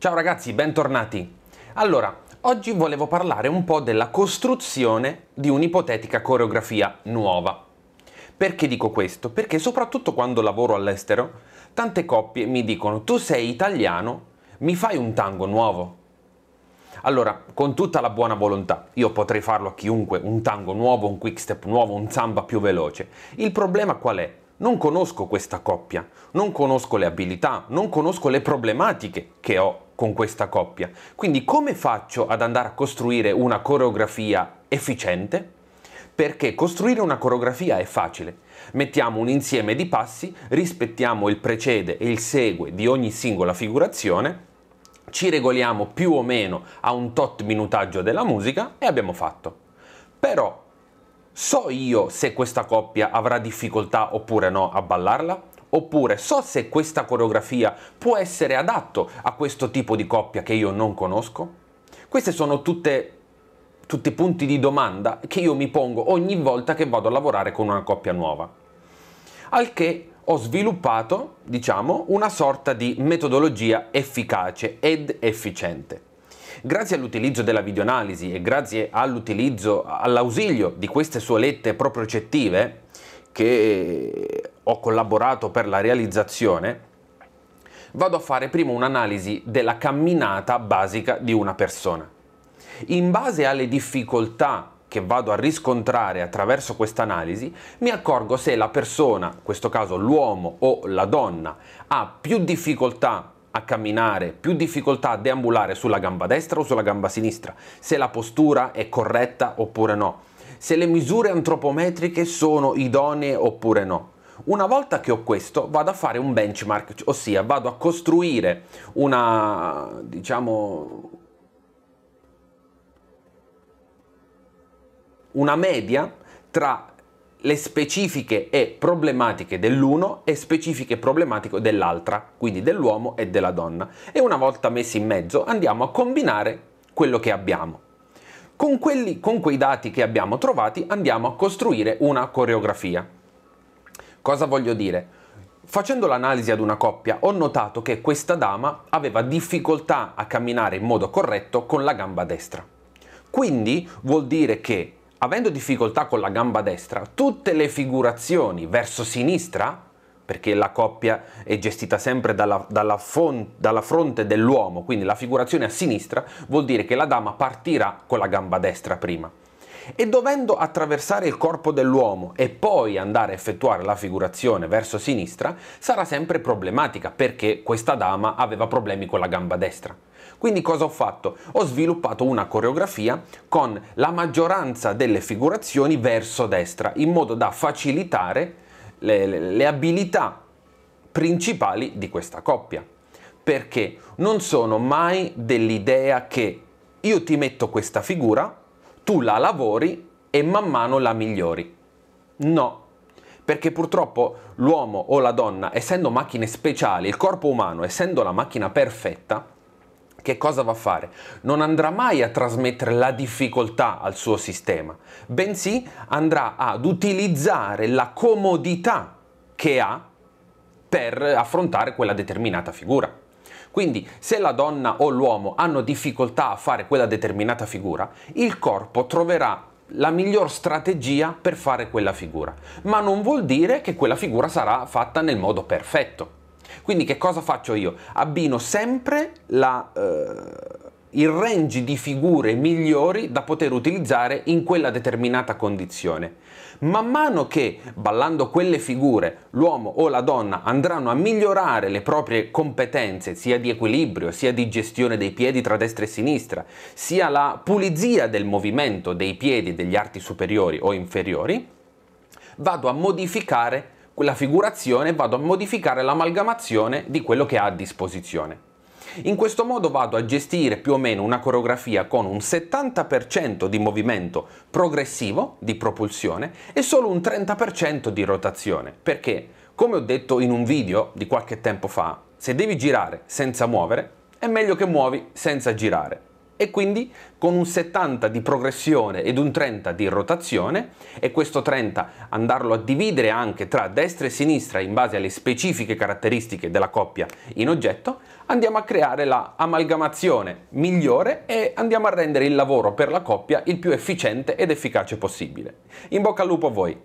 Ciao ragazzi, bentornati. Allora, oggi volevo parlare un po' della costruzione di un'ipotetica coreografia nuova. Perché dico questo? Perché soprattutto quando lavoro all'estero, tante coppie mi dicono tu sei italiano, mi fai un tango nuovo. Allora, con tutta la buona volontà, io potrei farlo a chiunque, un tango nuovo, un quick step nuovo, un samba più veloce. Il problema qual è? Non conosco questa coppia, non conosco le abilità, non conosco le problematiche che ho con questa coppia. Quindi come faccio ad andare a costruire una coreografia efficiente? Perché costruire una coreografia è facile. Mettiamo un insieme di passi, rispettiamo il precede e il segue di ogni singola figurazione, ci regoliamo più o meno a un tot minutaggio della musica e abbiamo fatto. Però so io se questa coppia avrà difficoltà oppure no a ballarla? Oppure so se questa coreografia può essere adatto a questo tipo di coppia che io non conosco? Questi sono tutte, tutti punti di domanda che io mi pongo ogni volta che vado a lavorare con una coppia nuova. Al che ho sviluppato, diciamo, una sorta di metodologia efficace ed efficiente. Grazie all'utilizzo della videoanalisi e grazie all'utilizzo, all'ausilio di queste suolette propriocettive, che ho collaborato per la realizzazione, vado a fare prima un'analisi della camminata basica di una persona. In base alle difficoltà che vado a riscontrare attraverso questa analisi, mi accorgo se la persona, in questo caso l'uomo o la donna, ha più difficoltà a camminare, più difficoltà a deambulare sulla gamba destra o sulla gamba sinistra, se la postura è corretta oppure no, se le misure antropometriche sono idonee oppure no. Una volta che ho questo vado a fare un benchmark, cioè, ossia vado a costruire una, diciamo, una media tra le specifiche e problematiche dell'uno e specifiche problematiche dell'altra, quindi dell'uomo e della donna. E una volta messi in mezzo andiamo a combinare quello che abbiamo. Con, quelli, con quei dati che abbiamo trovati andiamo a costruire una coreografia. Cosa voglio dire? Facendo l'analisi ad una coppia ho notato che questa dama aveva difficoltà a camminare in modo corretto con la gamba destra. Quindi vuol dire che avendo difficoltà con la gamba destra, tutte le figurazioni verso sinistra, perché la coppia è gestita sempre dalla, dalla, fon- dalla fronte dell'uomo, quindi la figurazione a sinistra vuol dire che la dama partirà con la gamba destra prima e dovendo attraversare il corpo dell'uomo e poi andare a effettuare la figurazione verso sinistra sarà sempre problematica perché questa dama aveva problemi con la gamba destra. Quindi cosa ho fatto? Ho sviluppato una coreografia con la maggioranza delle figurazioni verso destra, in modo da facilitare le, le, le abilità principali di questa coppia. Perché non sono mai dell'idea che io ti metto questa figura tu la lavori e man mano la migliori. No, perché purtroppo l'uomo o la donna, essendo macchine speciali, il corpo umano, essendo la macchina perfetta, che cosa va a fare? Non andrà mai a trasmettere la difficoltà al suo sistema, bensì andrà ad utilizzare la comodità che ha per affrontare quella determinata figura. Quindi se la donna o l'uomo hanno difficoltà a fare quella determinata figura, il corpo troverà la miglior strategia per fare quella figura, ma non vuol dire che quella figura sarà fatta nel modo perfetto. Quindi che cosa faccio io? Abbino sempre la... Eh il range di figure migliori da poter utilizzare in quella determinata condizione. Man mano che ballando quelle figure l'uomo o la donna andranno a migliorare le proprie competenze sia di equilibrio, sia di gestione dei piedi tra destra e sinistra, sia la pulizia del movimento dei piedi degli arti superiori o inferiori, vado a modificare la figurazione, vado a modificare l'amalgamazione di quello che ha a disposizione. In questo modo vado a gestire più o meno una coreografia con un 70% di movimento progressivo, di propulsione, e solo un 30% di rotazione, perché, come ho detto in un video di qualche tempo fa, se devi girare senza muovere, è meglio che muovi senza girare e quindi con un 70 di progressione ed un 30 di rotazione e questo 30 andarlo a dividere anche tra destra e sinistra in base alle specifiche caratteristiche della coppia in oggetto, andiamo a creare la amalgamazione migliore e andiamo a rendere il lavoro per la coppia il più efficiente ed efficace possibile. In bocca al lupo a voi!